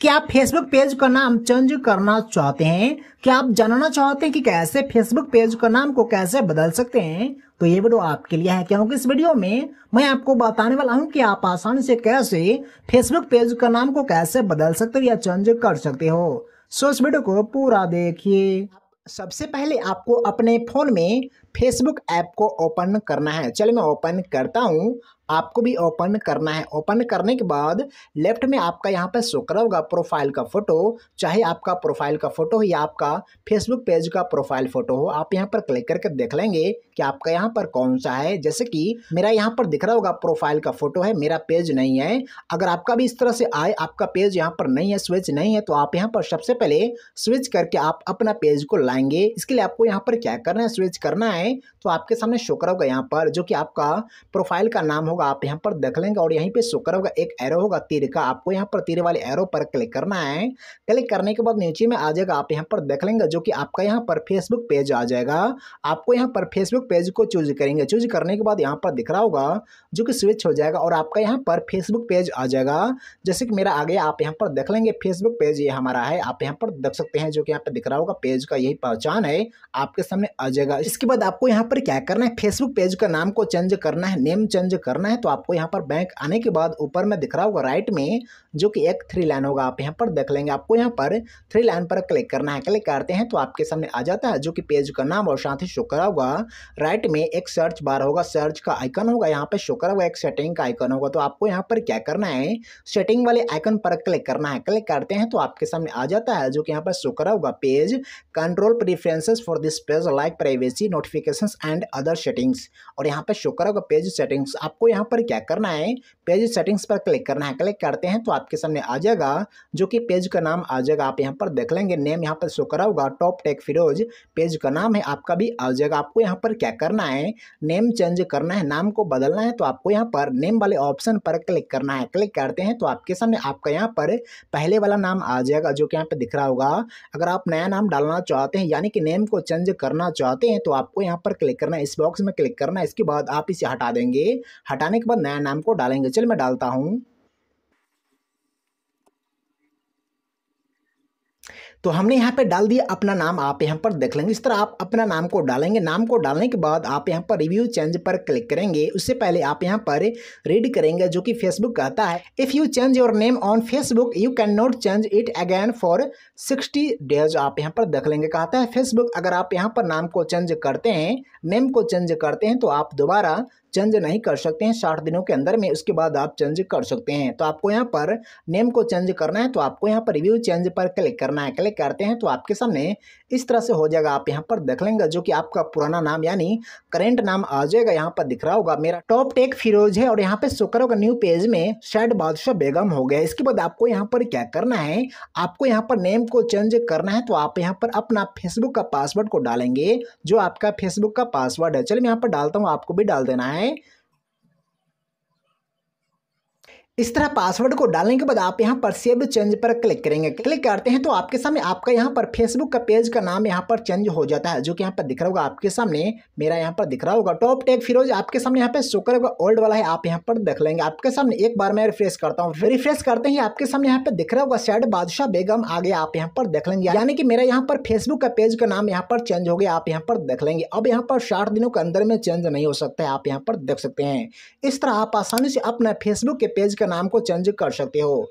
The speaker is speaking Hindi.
क्या आप फेसबुक पेज का नाम चेंज करना चाहते हैं क्या आप जानना चाहते हैं कि कैसे फेसबुक पेज का नाम को कैसे बदल सकते हैं तो ये वीडियो आपके लिए है क्योंकि इस वीडियो में मैं आपको बताने वाला हूं कि आप आसानी से कैसे फेसबुक पेज का नाम को कैसे बदल सकते हो या चेंज कर सकते हो सो इस वीडियो को पूरा देखिए सबसे पहले आपको अपने फोन में फेसबुक ऐप को ओपन करना है चलिए मैं ओपन करता हूँ आपको भी ओपन करना है ओपन करने के बाद लेफ्ट में आपका यहाँ पर शो करा होगा प्रोफाइल का फ़ोटो चाहे आपका प्रोफाइल का फ़ोटो हो या आपका फेसबुक पेज का प्रोफाइल फ़ोटो हो आप यहाँ पर क्लिक करके देख लेंगे कि आपका यहाँ पर कौन सा है जैसे कि मेरा यहाँ पर दिख रहा होगा प्रोफाइल का फ़ोटो है मेरा पेज नहीं है अगर आपका भी इस तरह से आए आपका पेज यहाँ पर नहीं है स्विच नहीं है तो आप यहाँ पर सबसे पहले स्विच करके आप अपना पेज को लाएंगे इसके लिए आपको यहाँ पर क्या करना है स्विच करना है हैं तो आपके सामने शो करा होगा यहाँ पर जो कि आपका प्रोफाइल का नाम होगा आप यहाँ पर देख लेंगे और यहीं पे शो करा होगा एक एरो होगा तीर का आपको यहाँ पर तीर वाले एरो पर क्लिक करना है क्लिक करने के बाद नीचे में आ जाएगा आप यहाँ पर देख लेंगे जो कि आपका यहाँ पर फेसबुक पेज आ जाएगा आपको यहाँ पर फेसबुक पेज को चूज करेंगे चूज करने के बाद यहाँ पर दिख रहा होगा जो कि स्विच हो जाएगा और आपका यहाँ पर फेसबुक पेज आ जाएगा जैसे कि मेरा आ गया आप यहाँ पर देख लेंगे फेसबुक पेज ये हमारा है आप यहाँ पर देख सकते हैं जो कि यहाँ पर दिख रहा होगा पेज का यही पहचान है आपके सामने आ जाएगा इसके बाद आप आपको यहाँ पर क्या करना है फेसबुक पेज का नाम को चेंज करना है नेम चेंज करना है तो आपको यहाँ पर बैंक आने के बाद ऊपर में दिख रहा होगा राइट में जो कि एक थ्री लाइन होगा आप यहाँ पर देख लेंगे आपको यहाँ पर थ्री लाइन पर क्लिक करना है क्लिक करते हैं तो आपके सामने आ जाता है जो कि पेज का नाम और साथ ही शो करा होगा राइट में एक सर्च बार होगा सर्च का आइकन होगा यहाँ पर शो करा होगा एक सेटिंग का आइकन होगा तो आपको यहाँ पर क्या करना है सेटिंग वाले आइकन पर क्लिक करना है क्लिक करते हैं तो आपके सामने आ जाता है जो कि यहाँ पर शो करा होगा page control preferences for this page like privacy notific notifications and other settings और यहाँ पे शो करोगे पेज सेटिंग्स आपको यहाँ पर क्या करना है पेज सेटिंग्स पर क्लिक करना है क्लिक करते हैं तो आपके सामने आ जाएगा जो कि पेज का नाम आ जाएगा आप यहाँ पर देख लेंगे नेम यहाँ पर शो कराओगा टॉप टेक फिरोज पेज का नाम है आपका भी आ जाएगा आपको यहाँ पर क्या करना है नेम चेंज करना है नाम को बदलना है तो आपको यहाँ पर नेम वाले ऑप्शन पर क्लिक करना है क्लिक करते हैं तो आपके सामने आपका यहाँ पर पहले वाला नाम आ जाएगा जो कि यहाँ पर दिख रहा होगा अगर आप नया नाम डालना चाहते हैं यानी कि नेम को चेंज करना चाहते हैं तो आपको यहाँ पर क्लिक करना है इस बॉक्स में क्लिक करना है इसके बाद आप इसे हटा देंगे हटाने के बाद नया नाम को डालेंगे चल मैं डालता हूँ तो हमने यहाँ पे डाल दिया अपना नाम आप यहाँ पर देख लेंगे इस तरह आप अपना नाम को डालेंगे नाम को डालने के बाद आप यहाँ पर रिव्यू चेंज पर क्लिक करेंगे उससे पहले आप यहाँ पर रीड करेंगे जो कि फेसबुक कहता है if you change your name on Facebook you can not change it again for sixty days आप यहाँ पर देख लेंगे कहता है फेसबुक अगर आप यहाँ पर नाम को चेंज करते हैं नेम को चेंज करते हैं तो आप दोबारा चेंज नहीं कर सकते हैं साठ दिनों के अंदर में उसके बाद आप चेंज कर सकते हैं तो आपको यहाँ पर नेम को चेंज करना है तो आपको यहाँ पर रिव्यू चेंज पर क्लिक करना है क्लिक करते हैं तो आपके सामने इस तरह से हो जाएगा आप यहाँ पर देख लेंगे जो कि आपका पुराना नाम यानी करेंट नाम आ जाएगा यहाँ पर दिख रहा होगा मेरा टॉप टेक फिरोज है और यहाँ पे शुक्रों का न्यू पेज में शायद बादशाह बेगम हो गया इसके बाद आपको यहाँ पर क्या करना है आपको यहाँ पर नेम को चेंज करना है तो आप यहाँ पर अपना फेसबुक का पासवर्ड को डालेंगे जो आपका फेसबुक का पासवर्ड है चलिए मैं यहाँ पर डालता हूँ आपको भी डाल देना है ¿eh? इस तरह पासवर्ड को डालने के बाद आप यहाँ पर सेव चेंज पर क्लिक करेंगे क्लिक करते हैं तो आपके सामने आपका यहाँ पर फेसबुक का पेज का नाम यहाँ पर चेंज हो जाता है जो कि यहाँ पर दिख रहा होगा आपके सामने मेरा यहाँ पर दिख रहा होगा टॉप टेक फिरोज आपके सामने यहाँ पे शो करेगा ओल्ड वाला है आप यहाँ पर देख लेंगे आपके सामने एक बार मैं रिफ्रेश करता हूँ रिफ्रेश करते ही आपके सामने यहाँ पे दिख रहा होगा सैड बादशाह बेगम आगे आप यहाँ पर देख लेंगे यानी कि मेरा यहाँ पर फेसबुक का पेज का नाम यहाँ पर चेंज हो गया आप यहाँ पर देख लेंगे अब यहाँ पर साठ दिनों के अंदर में चेंज नहीं हो सकता है आप यहाँ पर देख सकते हैं इस तरह आप आसानी से अपना फेसबुक के पेज का नाम को चेंज कर सकते हो